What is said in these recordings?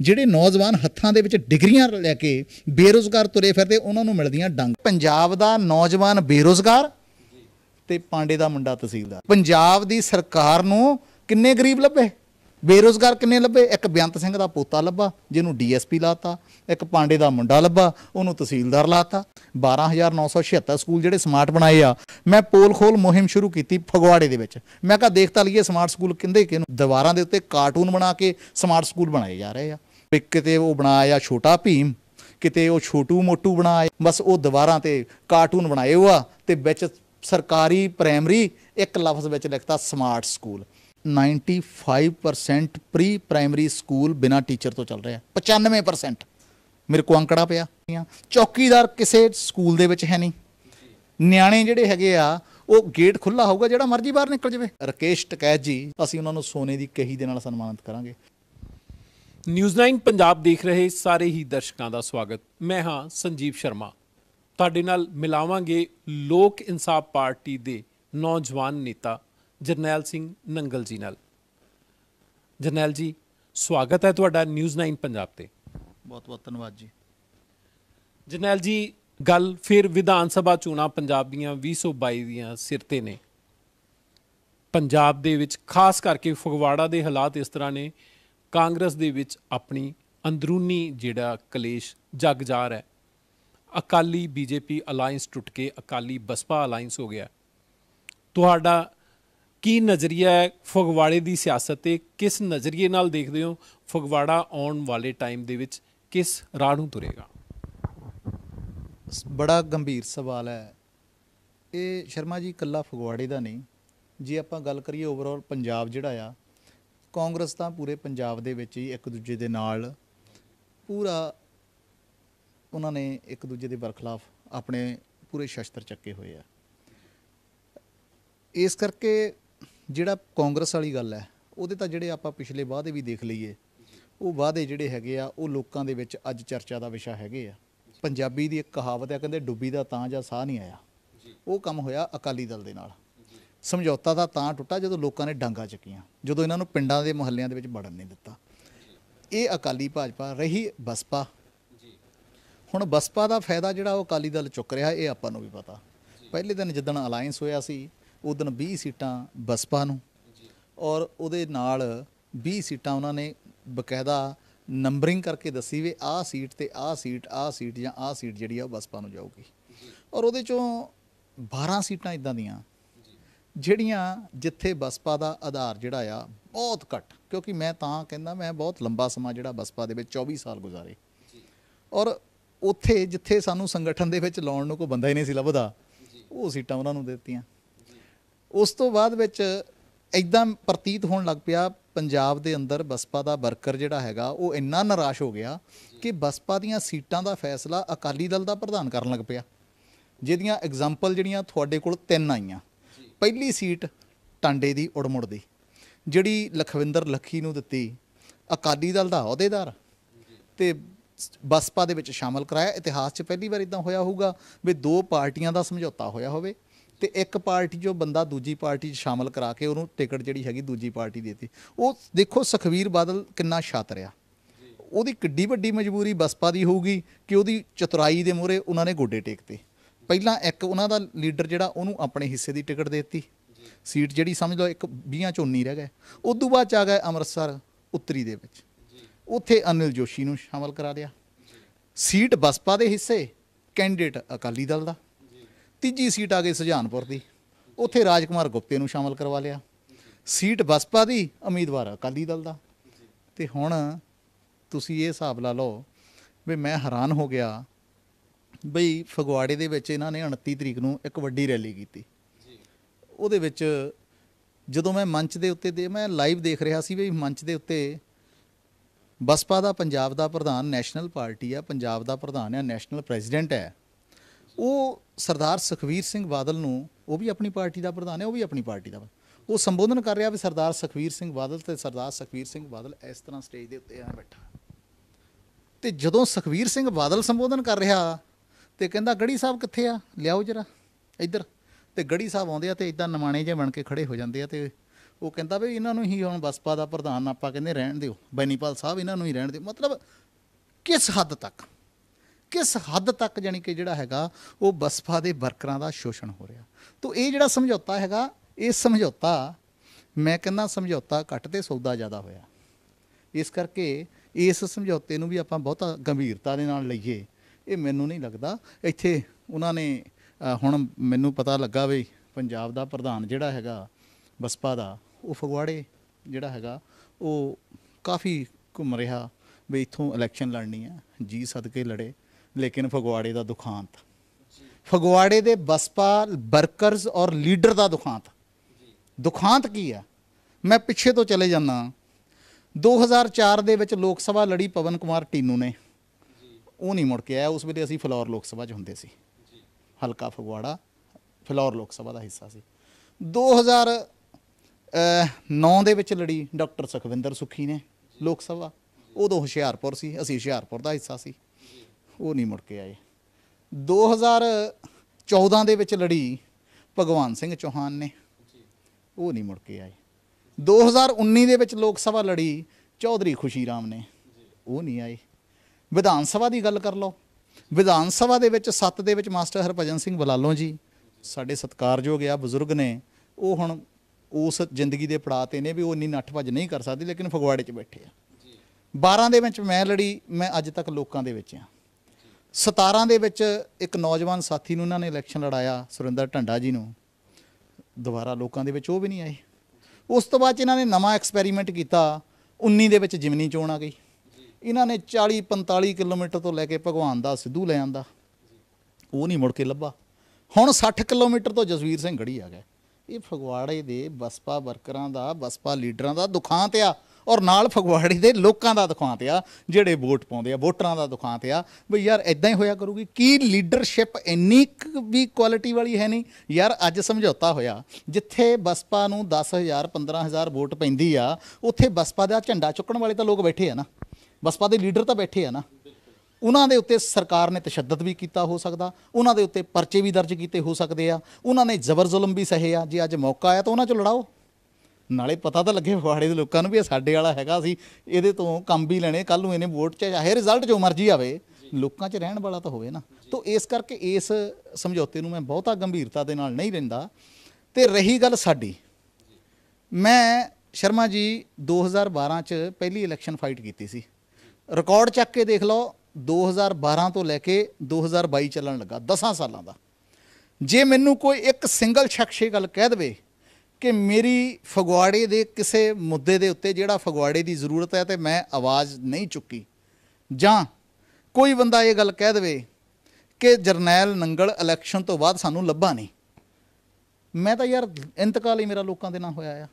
ਜਿਹੜੇ ਨੌਜਵਾਨ ਹੱਥਾਂ ਦੇ ਵਿੱਚ ਡਿਗਰੀਆਂ ਲੈ ਕੇ ਬੇਰੋਜ਼ਗਾਰ ਤੁਰੇ ਫਿਰਦੇ ਉਹਨਾਂ ਨੂੰ ਮਿਲਦੀਆਂ ਡੰਗ ਪੰਜਾਬ ਦਾ ਨੌਜਵਾਨ ਬੇਰੋਜ਼ਗਾਰ ਤੇ ਪਾਂਡੇ ਦਾ ਮੁੰਡਾ ਤਹਿਸੀਲਦਾਰ ਪੰਜਾਬ ਦੀ ਸਰਕਾਰ ਨੂੰ ਕਿੰਨੇ ਗਰੀਬ ਲੱਭੇ ਬੇਰੋਜ਼ਗਾਰ ਕਿੰਨੇ ਲੱਭੇ ਇੱਕ ਬਿਆੰਤ ਸਿੰਘ ਦਾ ਪੋਤਾ ਲੱਭਾ ਜਿਹਨੂੰ ਡੀਐਸਪੀ ਲਾਤਾ ਇੱਕ ਪਾਂਡੇ ਦਾ ਮੁੰਡਾ ਲੱਭਾ ਉਹਨੂੰ ਤਹਿਸੀਲਦਾਰ ਲਾਤਾ 12976 ਸਕੂਲ ਜਿਹੜੇ ਸਮਾਰਟ ਬਣਾਏ ਆ ਮੈਂ ਪੋਲ ਖੋਲ ਮੁਹਿੰਮ ਸ਼ੁਰੂ ਕੀਤੀ ਫਗਵਾੜੇ ਦੇ ਵਿੱਚ ਮੈਂ ਕਹਾ ਦੇਖਤਾ ਲਈਏ ਸਮਾਰਟ ਸਕੂਲ ਕਿੰਦੇ ਕਿਨੂੰ ਦੀਵਾਰਾਂ ਦੇ ਉੱਤੇ ਕਾਰਟੂਨ ਬਣਾ ਕੇ ਸਮਾਰਟ ਸਕੂਲ ਬਣਾਏ ਜਾ ਰਹੇ ਆ ਕਿਤੇ ਉਹ ਬਣਾਇਆ ਛੋਟਾ ਭੀਮ ਕਿਤੇ ਉਹ ਛੋਟੂ ਮੋਟੂ ਬਣਾਇਆ ਬਸ ਉਹ ਦੀਵਾਰਾਂ ਤੇ ਕਾਰਟੂਨ ਬਣਾਏ ਹੋਆ ਤੇ ਵਿੱਚ ਸਰਕਾਰੀ ਪ੍ਰਾਇਮਰੀ ਇੱਕ ਲਫ਼ਜ਼ ਵਿੱਚ ਲਿਖਤਾ smart school 95% pre primary school ਬਿਨਾ ਟੀਚਰ ਤੋਂ ਚੱਲ ਰਿਹਾ 95% ਮੇਰੇ ਕੋ ਅੰਕੜਾ ਪਿਆ ਚੌਕੀਦਾਰ ਕਿਸੇ ਸਕੂਲ ਦੇ ਵਿੱਚ ਹੈ ਨਹੀਂ ਨਿਆਣੇ ਜਿਹੜੇ ਹੈਗੇ ਆ ਉਹ ਗੇਟ ਖੁੱਲਾ ਹੋਊਗਾ ਜਿਹੜਾ ਮਰਜ਼ੀ ਬਾਹਰ ਨਿਕਲ ਜਾਵੇ ਰਕੇਸ਼ ਟਕੈਤ ਜੀ ਅਸੀਂ ਉਹਨਾਂ ਨੂੰ ਸੋਨੇ ਦੀ ਕਹੀ ਦੇ ਨਾਲ ਸਨਮਾਨਿਤ ਕਰਾਂਗੇ ਨਿਊਜ਼ 9 ਪੰਜਾਬ ਦੇਖ ਰਹੇ ਸਾਰੇ ਹੀ ਦਰਸ਼ਕਾਂ ਦਾ ਸਵਾਗਤ ਮੈਂ ਹਾਂ ਸੰਜੀਵ ਸ਼ਰਮਾ ਤੁਹਾਡੇ ਨਾਲ ਮਿਲਾਵਾਂਗੇ ਲੋਕ ਇਨਸਾਫ ਪਾਰਟੀ ਦੇ ਨੌਜਵਾਨ ਨੇਤਾ ਜਰਨੈਲ ਸਿੰਘ ਨੰਗਲ ਜੀ ਨਾਲ ਜਰਨੈਲ ਜੀ ਸਵਾਗਤ ਹੈ ਤੁਹਾਡਾ ਨਿਊਜ਼ 9 ਪੰਜਾਬ ਤੇ ਬਹੁਤ ਬਹੁਤ ਧੰਨਵਾਦ ਜੀ ਜਰਨੈਲ ਜੀ ਗੱਲ ਫਿਰ ਵਿਧਾਨ ਸਭਾ ਚੋਣਾਂ ਪੰਜਾਬ ਦੀਆਂ 2022 ਦੀਆਂ ਸਿਰ ਤੇ ਨੇ ਪੰਜਾਬ ਦੇ ਵਿੱਚ ਖਾਸ ਕਰਕੇ ਫਗਵਾੜਾ ਦੇ ਹਾਲਾਤ ਇਸ ਤਰ੍ਹਾਂ ਨੇ ਕਾਂਗਰਸ ਦੇ ਵਿੱਚ ਆਪਣੀ ਅੰਦਰੂਨੀ ਜਿਹੜਾ ਕਲੇਸ਼ ਜਗ ਜਾ ਰਿਹਾ ਹੈ ਅਕਾਲੀ ਬੀਜੇਪੀ ਅਲਾਈਅੰਸ ਟੁੱਟ ਕੇ ਅਕਾਲੀ ਬਸਪਾ ਅਲਾਈਅੰਸ ਹੋ ਗਿਆ ਤੁਹਾਡਾ ਕੀ ਨਜ਼ਰੀਆ ਹੈ ਫਗਵਾੜੇ ਦੀ ਸਿਆਸਤ ਤੇ ਕਿਸ ਨਜ਼ਰੀਏ ਨਾਲ ਦੇਖਦੇ ਹੋ ਫਗਵਾੜਾ ਆਉਣ ਵਾਲੇ ਟਾਈਮ ਦੇ ਵਿੱਚ ਕਿਸ ਰਾਹ ਨੂੰ ਤੁਰੇਗਾ ਬੜਾ ਗੰਭੀਰ ਸਵਾਲ ਹੈ ਇਹ ਸ਼ਰਮਾ ਜੀ ਕੱਲਾ ਫਗਵਾੜੇ ਦਾ ਨਹੀਂ ਜੇ ਆਪਾਂ ਗੱਲ ਕਰੀਏ ਓਵਰਆਲ ਪੰਜਾਬ ਜਿਹੜਾ ਆ ਕਾਂਗਰਸ ਤਾਂ ਪੂਰੇ ਪੰਜਾਬ ਦੇ ਵਿੱਚ ਹੀ ਇੱਕ ਦੂਜੇ ਦੇ ਨਾਲ ਪੂਰਾ ਉਹਨਾਂ ਨੇ ਇੱਕ ਦੂਜੇ ਦੇ ਬਰਖਲਾਫ ਆਪਣੇ ਪੂਰੇ ਸ਼ਸਤਰ ਚੱਕੇ ਹੋਏ ਆ ਇਸ ਕਰਕੇ ਜਿਹੜਾ ਕਾਂਗਰਸ ਵਾਲੀ ਗੱਲ ਹੈ ਉਹਦੇ ਤਾਂ ਜਿਹੜੇ ਆਪਾਂ ਪਿਛਲੇ ਵਾਅਦੇ ਵੀ ਦੇਖ ਲਈਏ ਉਹ ਵਾਅਦੇ ਜਿਹੜੇ ਹੈਗੇ ਆ ਉਹ ਲੋਕਾਂ ਦੇ ਵਿੱਚ ਅੱਜ ਚਰਚਾ ਦਾ ਵਿਸ਼ਾ ਹੈਗੇ ਆ ਪੰਜਾਬੀ ਦੀ ਇੱਕ ਕਹਾਵਤ ਹੈ ਕਹਿੰਦੇ ਡੁੱਬੀ ਦਾ ਤਾਂ ਜਾਂ ਸਾਹ ਨਹੀਂ ਆਇਆ ਉਹ ਕੰਮ ਹੋਇਆ ਅਕਾਲੀ ਦਲ ਦੇ ਨਾਲ ਸਮਝੌਤਾ ਤਾਂ ਤਾਂ ਟੁੱਟਾ ਜਦੋਂ ਲੋਕਾਂ ਨੇ ਡਾਂਗਾ ਚੱਕੀਆਂ ਜਦੋਂ ਇਹਨਾਂ ਨੂੰ ਪਿੰਡਾਂ ਦੇ ਮੁਹੱਲਿਆਂ ਦੇ ਵਿੱਚ ਵੜਨ ਨਹੀਂ ਦਿੱਤਾ ਇਹ ਅਕਾਲੀ ਭਾਜਪਾ ਰਹੀ ਬਸਪਾ ਹੁਣ ਬਸਪਾ ਦਾ ਫਾਇਦਾ ਜਿਹੜਾ ਉਹ ਅਕਾਲੀ ਦਲ ਚੁੱਕ ਰਿਹਾ ਇਹ ਆਪਾਂ ਨੂੰ ਵੀ ਪਤਾ ਪਹਿਲੇ ਦਿਨ ਜਦੋਂ ਅਲਾਈਅੰਸ ਹੋਇਆ ਸੀ ਉਸ ਦਿਨ 20 ਸੀਟਾਂ ਬਸਪਾ ਨੂੰ ਔਰ ਉਹਦੇ ਨਾਲ 20 ਸੀਟਾਂ ਉਹਨਾਂ ਨੇ ਬਕਾਇਦਾ ਨੰਬਰਿੰਗ ਕਰਕੇ ਦੱਸੀ ਵੀ ਆਹ ਸੀਟ ਤੇ ਆਹ ਸੀਟ ਆਹ ਸੀਟ ਜਾਂ ਆਹ ਸੀਟ ਜਿਹੜੀ ਆ ਉਹ ਬਸਪਾ ਨੂੰ ਜਾਊਗੀ ਔਰ ਉਹਦੇ ਚੋਂ 12 ਸੀਟਾਂ ਇਦਾਂ ਦੀਆਂ ਜਿਹੜੀਆਂ ਜਿੱਥੇ ਬਸਪਾ ਦਾ ਆਧਾਰ ਜਿਹੜਾ ਆ ਬਹੁਤ ਘੱਟ ਕਿਉਂਕਿ ਮੈਂ ਤਾਂ ਕਹਿੰਦਾ ਮੈਂ ਬਹੁਤ ਲੰਬਾ ਸਮਾਂ ਜਿਹੜਾ ਬਸਪਾ ਦੇ ਵਿੱਚ 24 ਸਾਲ ਗੁਜ਼ਾਰੇ ਔਰ ਉੱਥੇ ਜਿੱਥੇ ਸਾਨੂੰ ਸੰਗਠਨ ਦੇ ਵਿੱਚ ਲਾਉਣ ਨੂੰ ਕੋਈ ਬੰਦਾ ਹੀ ਨਹੀਂ ਸੀ ਲੱਭਦਾ ਉਹ ਸੀਟਾਂ ਉਹਨਾਂ ਨੂੰ ਦਿੱਤੀਆਂ ਉਸ ਤੋਂ ਬਾਅਦ ਵਿੱਚ ਇਦਾਂ ਪ੍ਰਤੀਤ ਹੋਣ ਲੱਗ ਪਿਆ ਪੰਜਾਬ ਦੇ ਅੰਦਰ ਬਸਪਾ ਦਾ ਵਰਕਰ ਜਿਹੜਾ ਹੈਗਾ ਉਹ ਇੰਨਾ ਨਿਰਾਸ਼ ਹੋ ਗਿਆ ਕਿ ਬਸਪਾ ਦੀਆਂ ਸੀਟਾਂ ਦਾ ਫੈਸਲਾ ਅਕਾਲੀ ਦਲ ਦਾ ਪ੍ਰਧਾਨ ਕਰਨ ਲੱਗ ਪਿਆ ਜਿਹਦੀਆਂ ਐਗਜ਼ਾਮਪਲ ਜਿਹੜੀਆਂ ਤੁਹਾਡੇ ਕੋਲ ਤਿੰਨ ਆਈਆਂ ਪਹਿਲੀ ਸੀਟ ਟਾਂਡੇ ਦੀ ਉੜਮੁੜ ਦੀ ਜਿਹੜੀ ਲਖਵਿੰਦਰ ਲੱਖੀ ਨੂੰ ਦਿੱਤੀ ਅਕਾਲੀ ਦਲ ਦਾ ਅਹੁਦੇਦਾਰ ਤੇ ਬਸਪਾ ਦੇ ਵਿੱਚ ਸ਼ਾਮਲ ਕਰਾਇਆ ਇਤਿਹਾਸ 'ਚ ਪਹਿਲੀ ਵਾਰ ਇਦਾਂ ਹੋਇਆ ਹੋਊਗਾ ਵੀ ਦੋ ਪਾਰਟੀਆਂ ਦਾ ਸਮਝੌਤਾ ਹੋਇਆ ਹੋਵੇ ਤੇ ਇੱਕ ਪਾਰਟੀ ਜੋ ਬੰਦਾ ਦੂਜੀ ਪਾਰਟੀ 'ਚ ਸ਼ਾਮਲ ਕਰਾ ਕੇ ਉਹਨੂੰ ਟਿਕਟ ਜਿਹੜੀ ਹੈਗੀ ਦੂਜੀ ਪਾਰਟੀ ਦੇਤੀ ਉਹ ਦੇਖੋ ਸੁਖਵੀਰ ਬਾਦਲ ਕਿੰਨਾ ਛਾਤਰ ਆ ਉਹਦੀ ਕਿੱਡੀ ਵੱਡੀ ਮਜਬੂਰੀ ਬਸਪਾ ਦੀ ਹੋਊਗੀ ਕਿ ਉਹਦੀ ਚਤੁਰਾਈ ਦੇ ਮੂਰੇ ਉਹਨਾਂ ਨੇ ਗੋਡੇ ਟੇਕਤੇ ਪਹਿਲਾਂ ਇੱਕ ਉਹਨਾਂ ਦਾ ਲੀਡਰ ਜਿਹੜਾ ਉਹਨੂੰ ਆਪਣੇ ਹਿੱਸੇ ਦੀ ਟਿਕਟ ਦੇ ਦਿੱਤੀ ਸੀਟ ਜਿਹੜੀ ਸਮਝ ਲਓ ਇੱਕ 20 ਚੋਂ ਨਹੀਂ ਰਹਿ ਗਏ ਉਸ ਤੋਂ ਬਾਅਦ ਚ ਆ ਗਏ ਅੰਮ੍ਰਿਤਸਰ ਉੱਤਰੀ ਦੇ ਵਿੱਚ ਉੱਥੇ ਅਨਿਲ ਜੋਸ਼ੀ ਨੂੰ ਸ਼ਾਮਲ ਕਰਾ ਲਿਆ ਸੀਟ ਬਸਪਾ ਦੇ ਹਿੱਸੇ ਕੈਂਡੀਡੇਟ ਅਕਾਲੀ ਦਲ ਦਾ ਤੀਜੀ ਸੀਟ ਆ ਗਈ ਸੁਜਾਨਪੁਰ ਦੀ ਉੱਥੇ ਰਾਜਕੁਮਾਰ ਗੁਪਤੇ ਨੂੰ ਸ਼ਾਮਲ ਕਰਵਾ ਲਿਆ ਸੀਟ ਬਸਪਾ ਦੀ ਉਮੀਦਵਾਰ ਅਕਾਲੀ ਦਲ ਦਾ ਤੇ ਹੁਣ ਤੁਸੀਂ ਇਹ ਹਿਸਾਬ ਲਾ ਲਓ ਵੀ ਮੈਂ ਹੈਰਾਨ ਹੋ ਗਿਆ ਬਈ ਫਗਵਾੜੇ ਦੇ ਵਿੱਚ ਇਹਨਾਂ ਨੇ 29 ਤਰੀਕ ਨੂੰ ਇੱਕ ਵੱਡੀ ਰੈਲੀ ਕੀਤੀ ਜੀ ਉਹਦੇ ਵਿੱਚ ਜਦੋਂ ਮੈਂ ਮੰਚ ਦੇ ਉੱਤੇ ਦੇ ਮੈਂ ਲਾਈਵ ਦੇਖ ਰਿਹਾ ਸੀ ਵੀ ਮੰਚ ਦੇ ਉੱਤੇ ਬਸਪਾ ਦਾ ਪੰਜਾਬ ਦਾ ਪ੍ਰਧਾਨ ਨੈਸ਼ਨਲ ਪਾਰਟੀ ਆ ਪੰਜਾਬ ਦਾ ਪ੍ਰਧਾਨ ਆ ਨੈਸ਼ਨਲ ਪ੍ਰੈਜ਼ੀਡੈਂਟ ਹੈ ਉਹ ਸਰਦਾਰ ਸੁਖਵੀਰ ਸਿੰਘ ਬਾਦਲ ਨੂੰ ਉਹ ਵੀ ਆਪਣੀ ਪਾਰਟੀ ਦਾ ਪ੍ਰਧਾਨ ਹੈ ਉਹ ਵੀ ਆਪਣੀ ਪਾਰਟੀ ਦਾ ਉਹ ਸੰਬੋਧਨ ਕਰ ਰਿਹਾ ਵੀ ਸਰਦਾਰ ਸੁਖਵੀਰ ਸਿੰਘ ਬਾਦਲ ਤੇ ਸਰਦਾਰ ਸੁਖਵੀਰ ਸਿੰਘ ਬਾਦਲ ਇਸ ਤਰ੍ਹਾਂ ਸਟੇਜ ਦੇ ਉੱਤੇ ਆ ਬੈਠਾ ਤੇ ਜਦੋਂ ਸੁਖਵੀਰ ਸਿੰਘ ਬਾਦਲ ਸੰਬੋਧਨ ਕਰ ਰਿਹਾ ਤੇ ਕਹਿੰਦਾ ਗੜੀ ਸਾਹਿਬ ਕਿੱਥੇ ਆ ਲਿਆਓ ਜਰਾ ਇੱਧਰ ਤੇ ਗੜੀ ਸਾਹਿਬ ਆਉਂਦੇ ਆ ਤੇ ਇਦਾਂ ਨਮਾਣੇ ਜੇ ਬਣ ਕੇ ਖੜੇ ਹੋ ਜਾਂਦੇ ਆ ਤੇ ਉਹ ਕਹਿੰਦਾ ਵੀ ਇਹਨਾਂ ਨੂੰ ਹੀ ਹੁਣ ਬਸਪਾ ਦਾ ਪ੍ਰਧਾਨ ਆਪਾਂ ਕਹਿੰਦੇ ਰਹਿਣ ਦਿਓ ਬੈਨੀਪਾਲ ਸਾਹਿਬ ਇਹਨਾਂ ਨੂੰ ਹੀ ਰਹਿਣ ਦਿਓ ਮਤਲਬ ਕਿਸ ਹੱਦ ਤੱਕ ਕਿਸ ਹੱਦ ਤੱਕ ਜਾਨੀ ਕਿ ਜਿਹੜਾ ਹੈਗਾ ਉਹ ਬਸਪਾ ਦੇ ਵਰਕਰਾਂ ਦਾ ਸ਼ੋਸ਼ਣ ਹੋ ਰਿਹਾ ਤੋਂ ਇਹ ਜਿਹੜਾ ਸਮਝੌਤਾ ਹੈਗਾ ਇਹ ਸਮਝੌਤਾ ਮੈਂ ਕਹਿੰਦਾ ਸਮਝੌਤਾ ਘੱਟ ਤੇ ਸੌਦਾ ਜ਼ਿਆਦਾ ਹੋਇਆ ਇਸ ਕਰਕੇ ਇਸ ਸਮਝੌਤੇ ਨੂੰ ਵੀ ਆਪਾਂ ਬਹੁਤਾ ਗੰਭੀਰਤਾ ਦੇ ਨਾਲ ਲਈਏ ਇਹ ਮੈਨੂੰ ਨਹੀਂ ਲੱਗਦਾ ਇੱਥੇ ਉਹਨਾਂ ਨੇ ਹੁਣ ਮੈਨੂੰ ਪਤਾ ਲੱਗਾ ਵੀ ਪੰਜਾਬ ਦਾ ਪ੍ਰਧਾਨ ਜਿਹੜਾ ਹੈਗਾ ਬਸਪਾ ਦਾ ਉਹ ਫਗਵਾੜੇ ਜਿਹੜਾ ਹੈਗਾ ਉਹ ਕਾਫੀ ਘੁੰਮ ਰਿਹਾ ਵੀ ਇੱਥੋਂ ਇਲੈਕਸ਼ਨ ਲੜਨੀ ਹੈ ਜੀ ਸਦਕੇ ਲੜੇ ਲੇਕਿਨ ਫਗਵਾੜੇ ਦਾ ਦੁਖਾਂਤ ਫਗਵਾੜੇ ਦੇ ਬਸਪਾ ਵਰਕਰਸ ਔਰ ਲੀਡਰ ਦਾ ਦੁਖਾਂਤ ਦੁਖਾਂਤ ਕੀ ਆ ਮੈਂ ਪਿੱਛੇ ਤੋਂ ਚਲੇ ਜਾਂਦਾ 2004 ਦੇ ਵਿੱਚ ਲੋਕ ਸਭਾ ਲੜੀ ਪਵਨ ਕੁਮਾਰ ਟੀਨੂ ਨੇ ਉਹ ਨਹੀਂ ਮੁੜ ਕੇ ਆਇਆ ਉਸ ਵੇਲੇ ਅਸੀਂ ਫਲੋਰ ਲੋਕ ਸਭਾ 'ਚ ਹੁੰਦੇ ਸੀ ਜੀ ਹਲਕਾ ਫਗਵਾੜਾ ਫਲੋਰ ਲੋਕ ਸਭਾ ਦਾ ਹਿੱਸਾ ਸੀ 2009 ਦੇ ਵਿੱਚ ਲੜੀ ਡਾਕਟਰ ਸੁਖਵਿੰਦਰ ਸੁਖੀ ਨੇ ਲੋਕ ਸਭਾ ਉਦੋਂ ਹੁਸ਼ਿਆਰਪੁਰ ਸੀ ਅਸੀਂ ਹੁਸ਼ਿਆਰਪੁਰ ਦਾ ਹਿੱਸਾ ਸੀ ਉਹ ਨਹੀਂ ਮੁੜ ਕੇ ਆਏ 2014 ਦੇ ਵਿੱਚ ਲੜੀ ਭਗਵਾਨ ਸਿੰਘ ਚੋਹਾਨ ਨੇ ਉਹ ਨਹੀਂ ਮੁੜ ਕੇ ਆਏ 2019 ਦੇ ਵਿੱਚ ਲੋਕ ਸਭਾ ਲੜੀ ਚੌਧਰੀ ਖੁਸ਼ੀ ਨੇ ਉਹ ਨਹੀਂ ਆਏ ਵਿਧਾਨ ਸਭਾ ਦੀ ਗੱਲ ਕਰ ਲਓ ਵਿਧਾਨ ਸਭਾ ਦੇ ਵਿੱਚ 7 ਦੇ ਵਿੱਚ ਮਾਸਟਰ ਹਰਭਜਨ ਸਿੰਘ ਬਲਾਲੋਂ ਜੀ ਸਾਡੇ ਸਤਿਕਾਰਯੋਗ ਆ ਬਜ਼ੁਰਗ ਨੇ ਉਹ ਹੁਣ ਉਸ ਜ਼ਿੰਦਗੀ ਦੇ ਪੜਾਅ ਤੇ ਨੇ ਵੀ ਉਹ ਇੰਨੀ ਨੱਠ ਭੱਜ ਨਹੀਂ ਕਰ ਸਕਦੇ ਲੇਕਿਨ ਫਗਵਾੜੇ 'ਚ ਬੈਠੇ ਆ 12 ਦੇ ਵਿੱਚ ਮੈਂ ਲੜੀ ਮੈਂ ਅੱਜ ਤੱਕ ਲੋਕਾਂ ਦੇ ਵਿੱਚ ਆ 17 ਦੇ ਵਿੱਚ ਇੱਕ ਨੌਜਵਾਨ ਸਾਥੀ ਨੂੰ ਉਹਨਾਂ ਨੇ ਇਲੈਕਸ਼ਨ ਲੜਾਇਆ ਸੁਰਿੰਦਰ ਢੰਡਾ ਜੀ ਨੂੰ ਦੁਬਾਰਾ ਲੋਕਾਂ ਦੇ ਵਿੱਚ ਉਹ ਵੀ ਨਹੀਂ ਆਏ ਉਸ ਤੋਂ ਬਾਅਦ ਇਹਨਾਂ ਨੇ ਨਵਾਂ ਐਕਸਪੈਰੀਮੈਂਟ ਕੀਤਾ 19 ਦੇ ਵਿੱਚ ਜਿਮਨੀ ਚੋਣ ਆ ਗਈ ਇਹਨਾਂ ਨੇ 40 45 ਕਿਲੋਮੀਟਰ ਤੋਂ ਲੈ ਕੇ ਭਗਵਾਨ ਦਾ ਸਿੱਧੂ ਲੈ ਆਂਦਾ ਉਹ ਨਹੀਂ ਮੁੜ ਕੇ ਲੱਭਾ ਹੁਣ 60 ਕਿਲੋਮੀਟਰ ਤੋਂ ਜਸਵੀਰ ਸਿੰਘ ਗੜੀ ਆ ਗਿਆ ਇਹ ਫਗਵਾੜੇ ਦੇ ਬਸਪਾ ਵਰਕਰਾਂ ਦਾ ਬਸਪਾ ਲੀਡਰਾਂ ਦਾ ਦੁਖਾਂਤ ਆ ਔਰ ਨਾਲ ਫਗਵਾੜੇ ਦੇ ਲੋਕਾਂ ਦਾ ਦੁਖਾਂਤ ਆ ਜਿਹੜੇ ਵੋਟ ਪਾਉਂਦੇ ਆ ਵੋਟਰਾਂ ਦਾ ਦੁਖਾਂਤ ਆ ਵੀ ਯਾਰ ਇਦਾਂ ਹੀ ਹੋਇਆ ਕਰੂਗੀ ਕੀ ਲੀਡਰਸ਼ਿਪ ਇੰਨੀ ਵੀ ਕੁਆਲਿਟੀ ਵਾਲੀ ਹੈ ਨਹੀਂ ਯਾਰ ਅੱਜ ਸਮਝੌਤਾ ਹੋਇਆ ਜਿੱਥੇ ਬਸਪਾ ਨੂੰ 10000 15000 ਵੋਟ ਪੈਂਦੀ ਆ ਉੱਥੇ ਬਸਪਾ ਦਾ ਝੰਡਾ ਚੁੱਕਣ ਵਾਲੇ ਤਾਂ ਲੋਕ ਬੈਠੇ ਆ ਨਾ ਬਸਪਾ ਦੇ ਲੀਡਰ ਤਾਂ ਬੈਠੇ ਆ ਨਾ ਉਹਨਾਂ ਦੇ ਉੱਤੇ ਸਰਕਾਰ ਨੇ ਤਸ਼ੱਦਦ ਵੀ ਕੀਤਾ ਹੋ ਸਕਦਾ ਉਹਨਾਂ ਦੇ ਉੱਤੇ ਪਰਚੇ ਵੀ ਦਰਜ ਕੀਤੇ ਹੋ ਸਕਦੇ ਆ ਉਹਨਾਂ ਨੇ ਜ਼ਬਰ ਜ਼ੁਲਮ ਵੀ ਸਹੇ ਆ ਜੇ ਅੱਜ ਮੌਕਾ ਆਇਆ ਤਾਂ ਉਹਨਾਂ 'ਚ ਲੜਾਓ ਨਾਲੇ ਪਤਾ ਤਾਂ ਲੱਗੇ ਫਵਾੜੇ ਦੇ ਲੋਕਾਂ ਨੂੰ ਵੀ ਇਹ ਸਾਡੇ ਵਾਲਾ ਹੈਗਾ ਸੀ ਇਹਦੇ ਤੋਂ ਕੰਮ ਵੀ ਲੈਣੇ ਕੱਲ ਨੂੰ ਇਹਨੇ ਵੋਟ 'ਚ ਚਾਹੇ ਰਿਜ਼ਲਟ ਜੋ ਮਰਜ਼ੀ ਆਵੇ ਲੋਕਾਂ 'ਚ ਰਹਿਣ ਵਾਲਾ ਤਾਂ ਹੋਵੇ ਨਾ ਤੋਂ ਇਸ ਕਰਕੇ ਇਸ ਸਮਝੌਤੇ ਨੂੰ ਮੈਂ ਬਹੁਤਾ ਗੰਭੀਰਤਾ ਦੇ ਨਾਲ ਨਹੀਂ ਲੈਂਦਾ ਤੇ ਰਹੀ ਗੱਲ ਸਾਡੀ ਮੈਂ ਸ਼ਰਮਾ ਜੀ 2012 'ਚ ਪਹਿਲੀ ਇਲੈਕਸ਼ਨ ਫਾਈਟ ਕੀਤੀ ਸੀ ਰਿਕਾਰਡ ਚੱਕ ਕੇ ਦੇਖ ਲਓ 2012 ਤੋਂ ਲੈ ਕੇ 2022 ਚੱਲਣ ਲੱਗਾ 10 ਸਾਲਾਂ ਦਾ ਜੇ ਮੈਨੂੰ ਕੋਈ ਇੱਕ ਸਿੰਗਲ ਸ਼ਖਸ ਇਹ ਗੱਲ ਕਹਿ ਦਵੇ ਕਿ ਮੇਰੀ ਫਗਵਾੜੇ ਦੇ ਕਿਸੇ ਮੁੱਦੇ ਦੇ ਉੱਤੇ ਜਿਹੜਾ ਫਗਵਾੜੇ ਦੀ ਜ਼ਰੂਰਤ ਹੈ ਤੇ ਮੈਂ ਆਵਾਜ਼ ਨਹੀਂ ਚੁੱਕੀ ਜਾਂ ਕੋਈ ਬੰਦਾ ਇਹ ਗੱਲ ਕਹਿ ਦਵੇ ਕਿ ਜਰਨੈਲ ਨੰਗਲ ਇਲੈਕਸ਼ਨ ਤੋਂ ਬਾਅਦ ਸਾਨੂੰ ਲੱਭਾ ਨਹੀਂ ਮੈਂ ਤਾਂ ਯਾਰ ਇੰਤਕਾਲ ਹੀ ਮੇਰਾ ਲੋਕਾਂ ਦੇ ਨਾਲ ਹੋਇਆ ਆ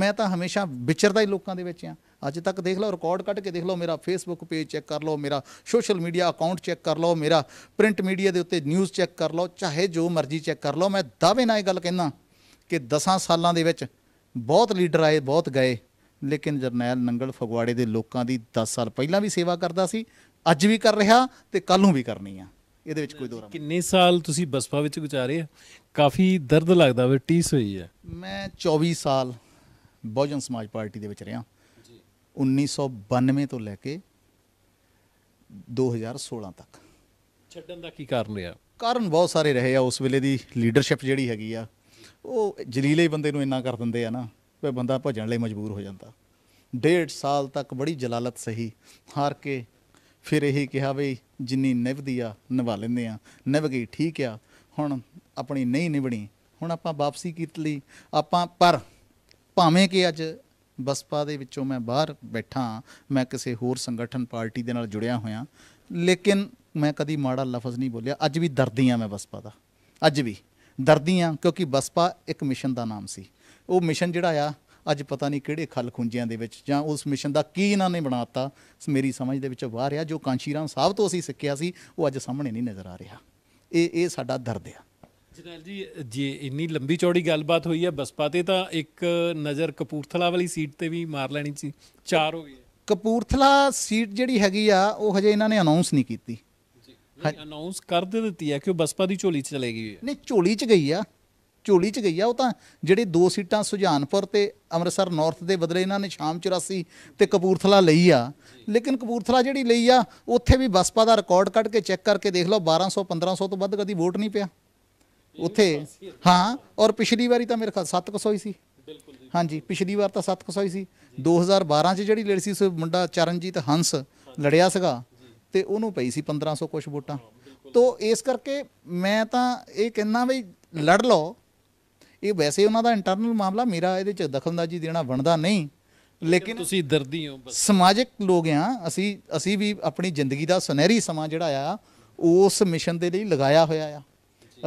ਮੈਂ ਤਾਂ ਹਮੇਸ਼ਾ ਵਿਚਰਦਾ ਹੀ ਲੋਕਾਂ ਦੇ ਵਿੱਚ ਆ ਅੱਜ ਤੱਕ ਦੇਖ ਲਓ ਰਿਕਾਰਡ ਕੱਢ ਕੇ ਦੇਖ ਲਓ ਮੇਰਾ ਫੇਸਬੁੱਕ ਪੇਜ ਚੈੱਕ ਕਰ ਲਓ ਮੇਰਾ ਸੋਸ਼ਲ ਮੀਡੀਆ ਅਕਾਊਂਟ ਚੈੱਕ ਕਰ ਲਓ ਮੇਰਾ ਪ੍ਰਿੰਟ ਮੀਡੀਆ ਦੇ ਉੱਤੇ ਨਿਊਜ਼ ਚੈੱਕ ਕਰ ਲਓ ਚਾਹੇ ਜੋ ਮਰਜ਼ੀ ਚੈੱਕ ਕਰ ਲਓ ਮੈਂ ਦਾਅਵੇ ਨਾਲ ਇਹ ਗੱਲ ਕਹਿੰਦਾ ਕਿ 10 ਸਾਲਾਂ ਦੇ ਵਿੱਚ ਬਹੁਤ ਲੀਡਰ ਆਏ ਬਹੁਤ ਗਏ ਲੇਕਿਨ ਜਰਨੈਲ ਨੰਗਲ ਫਗਵਾੜੇ ਦੇ ਲੋਕਾਂ ਦੀ 10 ਸਾਲ ਪਹਿਲਾਂ ਵੀ ਸੇਵਾ ਕਰਦਾ ਸੀ ਅੱਜ ਵੀ ਕਰ ਰਿਹਾ ਤੇ ਕੱਲ ਨੂੰ ਵੀ ਕਰਨੀ ਆ ਇਹਦੇ ਵਿੱਚ ਕੋਈ ਦੋਰਾ ਕਿੰਨੇ ਸਾਲ ਤੁਸੀਂ ਬਸਪਾ ਵਿੱਚ ਗੁਜ਼ਾਰੇ ਆ ਕਾਫੀ ਦਰਦ ਲੱਗਦਾ ਵੇ ਟੀਸ ਹੋਈ ਆ ਮੈਂ 24 ਸਾਲ ਬਹੁਜਨ ਸਮਾਜ ਪਾਰਟੀ ਦੇ ਵਿੱਚ ਰਿਹਾ 1992 ਤੋਂ ਲੈ ਕੇ 2016 ਤੱਕ ਛੱਡਣ ਦਾ ਕੀ ਕਾਰਨ ਰਿਹਾ ਕਾਰਨ ਬਹੁਤ ਸਾਰੇ ਰਹੇ ਆ ਉਸ ਵੇਲੇ ਦੀ ਲੀਡਰਸ਼ਿਪ ਜਿਹੜੀ ਹੈਗੀ ਆ ਉਹ ਜਲੀਲੇ ਬੰਦੇ ਨੂੰ ਇੰਨਾ ਕਰ ਦਿੰਦੇ ਆ ਨਾ ਵੀ ਬੰਦਾ ਭਜਣ ਲਈ ਮਜਬੂਰ ਹੋ ਜਾਂਦਾ ਡੇਢ ਸਾਲ ਤੱਕ ਬੜੀ ਜਲਾਲਤ ਸਹੀ ਹਾਰ ਕੇ ਫਿਰ ਇਹੀ ਕਿਹਾ ਵੀ ਜਿੰਨੀ ਨਿਭਦੀ ਆ ਨਿਭਾ ਲੈਂਦੇ ਆ ਨਿਭ ਗਈ ਠੀਕ ਆ ਹੁਣ ਆਪਣੀ ਨਹੀਂ ਨਿਭਣੀ ਹੁਣ ਆਪਾਂ ਵਾਪਸੀ ਕੀਤੀ ਲਈ ਆਪਾਂ ਪਰ ਭਾਵੇਂ ਕਿ ਅੱਜ ਬਸਪਾ ਦੇ ਵਿੱਚੋਂ ਮੈਂ ਬਾਹਰ ਬੈਠਾ ਮੈਂ ਕਿਸੇ ਹੋਰ ਸੰਗਠਨ ਪਾਰਟੀ ਦੇ ਨਾਲ ਜੁੜਿਆ ਹੋਇਆ ਲੇਕਿਨ ਮੈਂ ਕਦੀ ਮਾੜਾ ਲਫ਼ਜ਼ ਨਹੀਂ ਬੋਲਿਆ ਅੱਜ ਵੀ ਦਰਦੀਆਂ ਮੈਂ ਬਸਪਾ ਦਾ ਅੱਜ ਵੀ ਦਰਦੀਆਂ ਕਿਉਂਕਿ ਬਸਪਾ ਇੱਕ ਮਿਸ਼ਨ ਦਾ ਨਾਮ ਸੀ ਉਹ ਮਿਸ਼ਨ ਜਿਹੜਾ ਆ ਅੱਜ ਪਤਾ ਨਹੀਂ ਕਿਹੜੇ ਖਲ ਖੁੰਜਿਆਂ ਦੇ ਵਿੱਚ ਜਾਂ ਉਸ ਮਿਸ਼ਨ ਦਾ ਕੀ ਇਹਨਾਂ ਨੇ ਬਣਾਤਾ ਮੇਰੀ ਸਮਝ ਦੇ ਵਿੱਚ ਬਾਹਰ ਆ ਜੋ ਕਾਂਸ਼ੀਰਾਮ ਸਾਹਿਬ ਤੋਂ ਅਸੀਂ ਸਿੱਖਿਆ ਸੀ ਉਹ ਅੱਜ ਸਾਹਮਣੇ ਨਹੀਂ ਨਜ਼ਰ ਆ ਰਿਹਾ ਇਹ ਇਹ ਸਾਡਾ ਦਰਦ ਆ ਜਨਰਲ ਜੀ ਜੇ ਇੰਨੀ ਲੰਬੀ ਚੌੜੀ ਗੱਲਬਾਤ ਹੋਈ ਹੈ ਬਸਪਾ ਤੇ ਤਾਂ ਇੱਕ ਨਜ਼ਰ ਕਪੂਰਥਲਾ ਵਾਲੀ ਸੀਟ ਤੇ ਵੀ ਮਾਰ ਲੈਣੀ ਸੀ ਚਾਰ ਹੋ ਗਏ ਕਪੂਰਥਲਾ ਸੀਟ ਜਿਹੜੀ ਹੈਗੀ ਆ ਉਹ ਹਜੇ ਇਹਨਾਂ ਨੇ ਅਨਾਉਂਸ ਨਹੀਂ ਕੀਤੀ ਜੀ ਅਨਾਉਂਸ ਕਰ ਦੇ ਦਿੱਤੀ ਹੈ ਕਿ ਉਹ ਬਸਪਾ ਦੀ ਝੋਲੀ 'ਚ ਚਲੇ ਗਈ ਹੈ ਨਹੀਂ ਝੋਲੀ 'ਚ ਗਈ ਆ ਝੋਲੀ 'ਚ ਗਈ ਆ ਉਹ ਤਾਂ ਜਿਹੜੇ ਦੋ ਸੀਟਾਂ ਸੁਜਾਨਪੁਰ ਤੇ ਅੰਮ੍ਰਿਤਸਰ ਨਾਰਥ ਦੇ ਬਦਲੇ ਇਹਨਾਂ ਨੇ ਸ਼ਾਮ 84 ਤੇ ਕਪੂਰਥਲਾ ਲਈ ਆ ਲੇਕਿਨ ਕਪੂਰਥਲਾ ਜਿਹੜੀ ਲਈ ਆ ਉੱਥੇ ਵੀ ਬਸਪਾ ਦਾ ਰਿਕਾਰਡ ਕੱਢ ਕੇ ਚੈੱਕ ਕਰਕੇ ਦੇਖ ਲਓ 1200 1500 ਤੋਂ ਵੱਧ ਕਦੀ ਵੋਟ ਨਹੀਂ ਪਿਆ ਉੱਥੇ ਹਾਂ ਔਰ ਪਿਛਲੀ ਵਾਰੀ ਤਾਂ ਮੇਰੇ ਖਿਆਲ 700 ਹੀ ਸੀ ਹਾਂਜੀ ਪਿਛਲੀ ਵਾਰ ਤਾਂ 700 ਹੀ ਸੀ 2012 ਚ ਜਿਹੜੀ ਲੜ ਸੀ ਉਸ ਮੁੰਡਾ ਚਰਨਜੀਤ ਹੰਸ ਲੜਿਆ ਸੀਗਾ ਤੇ ਉਹਨੂੰ ਪਈ ਸੀ 1500 ਕੁਛ ਵੋਟਾਂ ਤੋਂ ਇਸ ਕਰਕੇ ਮੈਂ ਤਾਂ ਇਹ ਕਹਿੰਨਾ ਵੀ ਲੜ ਲਓ ਇਹ ਵੈਸੇ ਉਹਨਾਂ ਦਾ ਇੰਟਰਨਲ ਮਾਮਲਾ ਮੇਰਾ ਇਹਦੇ ਚ ਦਖਲਅੰਦਾਜ਼ੀ ਦੇਣਾ ਬਣਦਾ ਨਹੀਂ ਲੇਕਿਨ ਤੁਸੀਂ ਦਰਦੀ ਹੋ ਸਮਾਜਿਕ ਲੋਕ ਆ ਅਸੀਂ ਅਸੀਂ ਵੀ ਆਪਣੀ ਜ਼ਿੰਦਗੀ ਦਾ ਸੁਨਹਿਰੀ ਸਮਾਂ ਜਿਹੜਾ ਆ ਉਸ ਮਿਸ਼ਨ ਦੇ ਲਈ ਲਗਾਇਆ ਹੋਇਆ ਆ